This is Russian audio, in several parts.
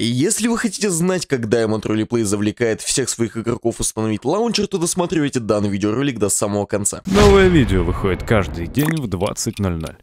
Если вы хотите знать, как Diamond Roleplay завлекает всех своих игроков установить лаунчер, то досматривайте данный видеоролик до самого конца. Новое видео выходит каждый день в 20.00.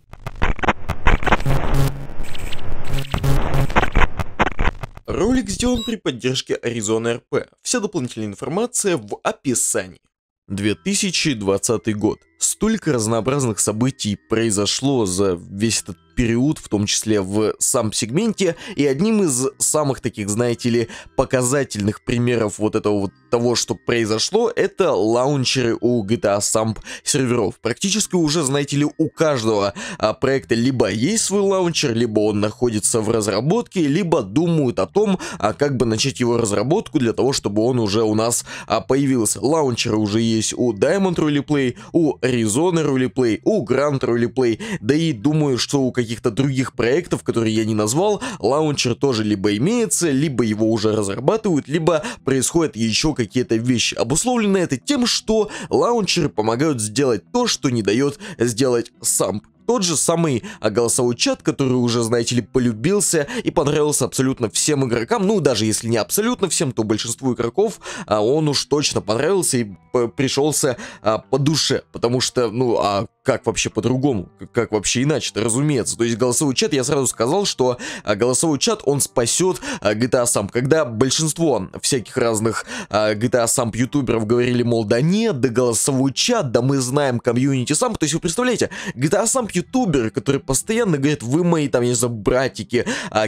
Ролик сделан при поддержке Arizona RP. Вся дополнительная информация в описании. 2020 год. Столько разнообразных событий произошло за весь этот период, в том числе в сам сегменте, и одним из самых таких, знаете ли, показательных примеров вот этого вот того, что произошло, это лаунчеры у GTA Samp серверов. Практически уже, знаете ли, у каждого а, проекта либо есть свой лаунчер, либо он находится в разработке, либо думают о том, а как бы начать его разработку для того, чтобы он уже у нас а, появился. Лаунчеры уже есть у Diamond Roleplay, у Arizona Roleplay, у Grant Roleplay, да и думаю, что у каких-то других проектов, которые я не назвал, лаунчер тоже либо имеется, либо его уже разрабатывают, либо происходят еще какие-то вещи. Обусловлено это тем, что лаунчеры помогают сделать то, что не дает сделать самп. Тот же самый а, голосовой чат, который уже, знаете ли, полюбился и понравился абсолютно всем игрокам, ну даже если не абсолютно всем, то большинству игроков а, он уж точно понравился и пришелся а, по душе, потому что, ну, а как вообще по-другому, как вообще иначе-то, разумеется. То есть голосовой чат, я сразу сказал, что а, голосовой чат, он спасет а, GTA сам. Когда большинство всяких разных а, GTA сам ютуберов говорили, мол, да нет, да голосовой чат, да мы знаем комьюнити сам. То есть вы представляете, GTA сам ютуберы, которые постоянно говорят, вы мои там, я не знаю, братики,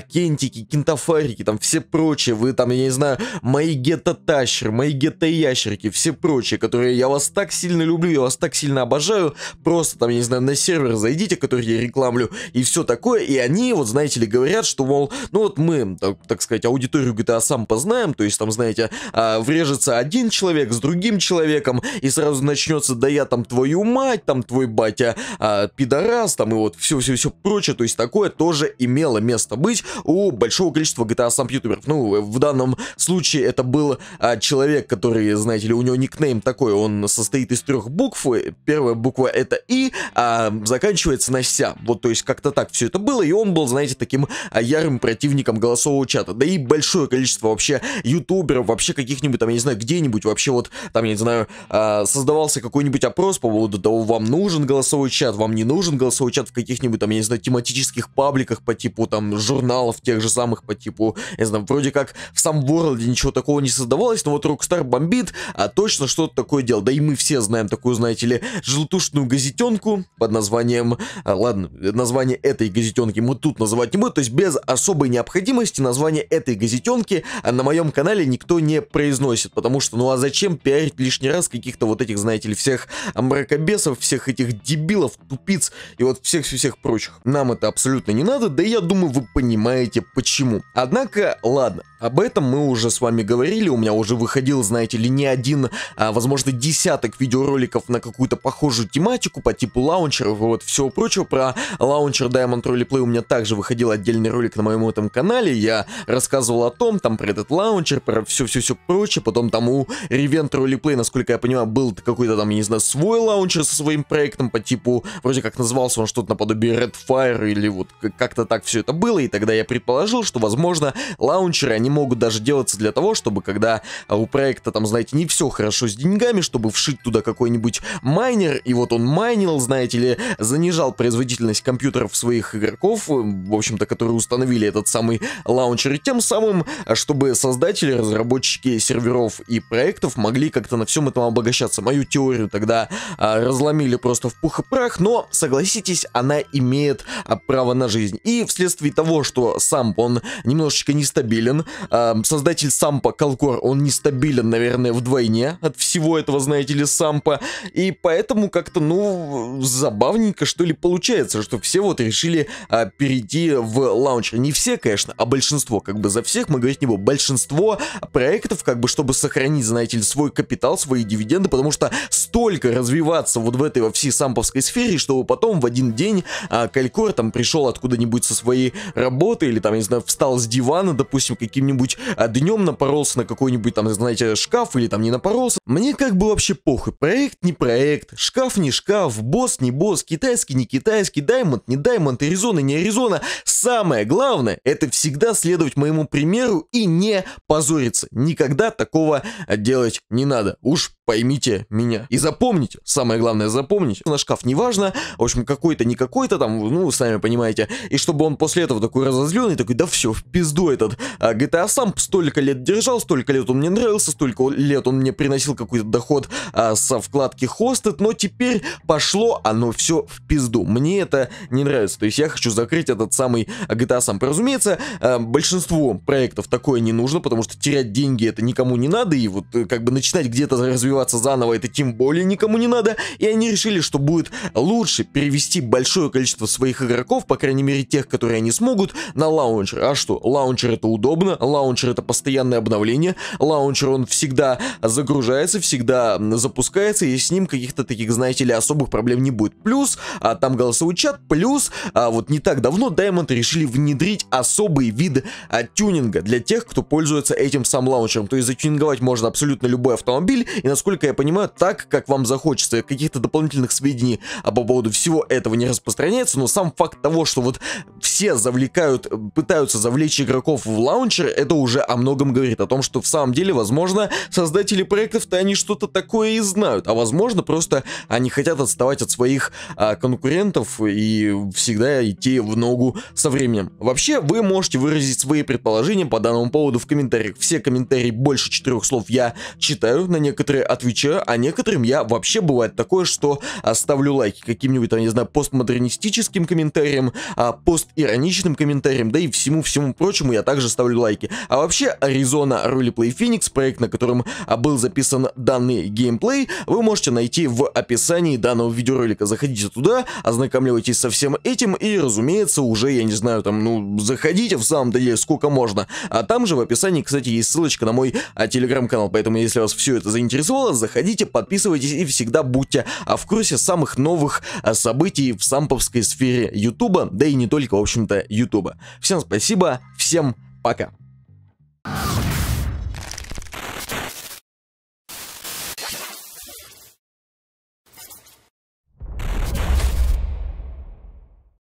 кентики, кентафарики, там все прочие, вы там, я не знаю, мои гетто-тащеры, мои гетто-ящерки, все прочие, которые я вас так сильно люблю, я вас так сильно обожаю, просто просто там, я не знаю, на сервер зайдите, который я рекламлю, и все такое, и они, вот знаете ли, говорят, что, мол, ну вот мы, так, так сказать, аудиторию GTA а сам познаем, то есть там, знаете, а, врежется один человек с другим человеком, и сразу начнется, да я там твою мать, там твой батя а, пидорас, там и вот все-все-все прочее, то есть такое тоже имело место быть у большого количества GTA сам ютуберов. Ну, в данном случае это был а, человек, который, знаете ли, у него никнейм такой, он состоит из трех букв, первая буква это И, и а, заканчивается на ся. Вот, то есть, как-то так все это было, и он был, знаете, таким а, ярым противником голосового чата. Да и большое количество вообще ютуберов, вообще каких-нибудь, там, я не знаю, где-нибудь вообще вот, там, я не знаю, а, создавался какой-нибудь опрос по поводу того, вам нужен голосовой чат, вам не нужен голосовой чат в каких-нибудь, там, я не знаю, тематических пабликах по типу, там, журналов тех же самых, по типу, я не знаю, вроде как в самом World ничего такого не создавалось, но вот Rockstar бомбит, а точно что-то такое делал. Да и мы все знаем такую, знаете ли, желтушную газетенку, газетенку под названием... Э, ладно, название этой газетенки мы тут называть не будем, то есть без особой необходимости название этой газетенки на моем канале никто не произносит, потому что, ну а зачем пиарить лишний раз каких-то вот этих, знаете ли, всех мракобесов, всех этих дебилов, тупиц и вот всех-всех прочих. Нам это абсолютно не надо, да я думаю, вы понимаете почему. Однако, ладно, об этом мы уже с вами говорили, у меня уже выходил, знаете ли, не один, а возможно десяток видеороликов на какую-то похожую тематику по типу лаунчеров и вот всего прочего. Про лаунчер Diamond Roleplay у меня также выходил отдельный ролик на моем этом канале. Я рассказывал о том, там про этот лаунчер, про все-все-все прочее. Потом там у Revent Roleplay, насколько я понимаю, был какой-то там, я не знаю, свой лаунчер со своим проектом по типу, вроде как назывался он что-то наподобие Redfire или вот как-то так все это было. И тогда я предположил, что, возможно, лаунчеры, они могут даже делаться для того, чтобы когда у проекта там, знаете, не все хорошо с деньгами, чтобы вшить туда какой-нибудь майнер, и вот он майнер, хулиганил, знаете ли, занижал производительность компьютеров своих игроков, э, в общем-то, которые установили этот самый лаунчер, тем самым, чтобы создатели, разработчики серверов и проектов могли как-то на всем этом обогащаться. Мою теорию тогда а, разломили просто в пух и прах, но, согласитесь, она имеет а, право на жизнь. И вследствие того, что сам он немножечко нестабилен, а, создатель сампа Колкор, он нестабилен, наверное, вдвойне от всего этого, знаете ли, сампа, и поэтому как-то, ну, забавненько, что ли, получается, что все вот решили а, перейти в лаунчер. Не все, конечно, а большинство, как бы за всех мы говорить не будем. Большинство проектов, как бы, чтобы сохранить, знаете ли, свой капитал, свои дивиденды, потому что столько развиваться вот в этой во всей самповской сфере, чтобы потом в один день а, Калькор там пришел откуда-нибудь со своей работы или там, не знаю, встал с дивана, допустим, каким-нибудь а, днем напоролся на какой-нибудь там, знаете, шкаф или там не напоролся. Мне как бы вообще похуй, проект не проект, шкаф не шкаф, босс, не босс, китайский, не китайский, даймонд, не даймонд, Аризона, не Аризона. Самое главное, это всегда следовать моему примеру и не позориться. Никогда такого делать не надо. Уж поймите меня. И запомните, самое главное запомнить. на шкаф неважно, в общем, какой-то, не какой-то там, ну, сами понимаете. И чтобы он после этого такой разозленный, такой, да все, в пизду этот а GTA а сам столько лет держал, столько лет он мне нравился, столько лет он мне приносил какой-то доход а, со вкладки хостед, но теперь пошел пошло оно все в пизду. Мне это не нравится. То есть я хочу закрыть этот самый GTA сам. Разумеется, э, большинство проектов такое не нужно, потому что терять деньги это никому не надо, и вот э, как бы начинать где-то развиваться заново это тем более никому не надо. И они решили, что будет лучше перевести большое количество своих игроков, по крайней мере тех, которые они смогут, на лаунчер. А что? Лаунчер это удобно, лаунчер это постоянное обновление, лаунчер он всегда загружается, всегда запускается, и с ним каких-то таких, знаете ли, особых проблем не будет. Плюс, а, там голосовой чат, плюс, а, вот не так давно Diamond решили внедрить особые виды а, тюнинга для тех, кто пользуется этим сам лаунчером. То есть затюнинговать можно абсолютно любой автомобиль, и насколько я понимаю, так, как вам захочется. Каких-то дополнительных сведений а, по поводу всего этого не распространяется, но сам факт того, что вот все завлекают, пытаются завлечь игроков в лаунчер, это уже о многом говорит, о том, что в самом деле, возможно, создатели проектов-то они что-то такое и знают, а возможно, просто они хотят отставать отставать от своих а, конкурентов и всегда идти в ногу со временем. Вообще, вы можете выразить свои предположения по данному поводу в комментариях. Все комментарии больше четырех слов я читаю, на некоторые отвечаю, а некоторым я вообще бывает такое, что оставлю лайки каким-нибудь, я не знаю, постмодернистическим комментариям, а, постироничным комментариям, да и всему-всему прочему я также ставлю лайки. А вообще, Arizona Roleplay Phoenix, проект, на котором а, был записан данный геймплей, вы можете найти в описании данного видеоролика. Заходите туда, ознакомляйтесь со всем этим и, разумеется, уже, я не знаю, там, ну, заходите в самом-то деле сколько можно. А там же в описании, кстати, есть ссылочка на мой а, телеграм-канал, поэтому если вас все это заинтересовало, заходите, подписывайтесь и всегда будьте а, в курсе самых новых а, событий в самповской сфере Ютуба, да и не только, в общем-то, Ютуба. Всем спасибо, всем пока.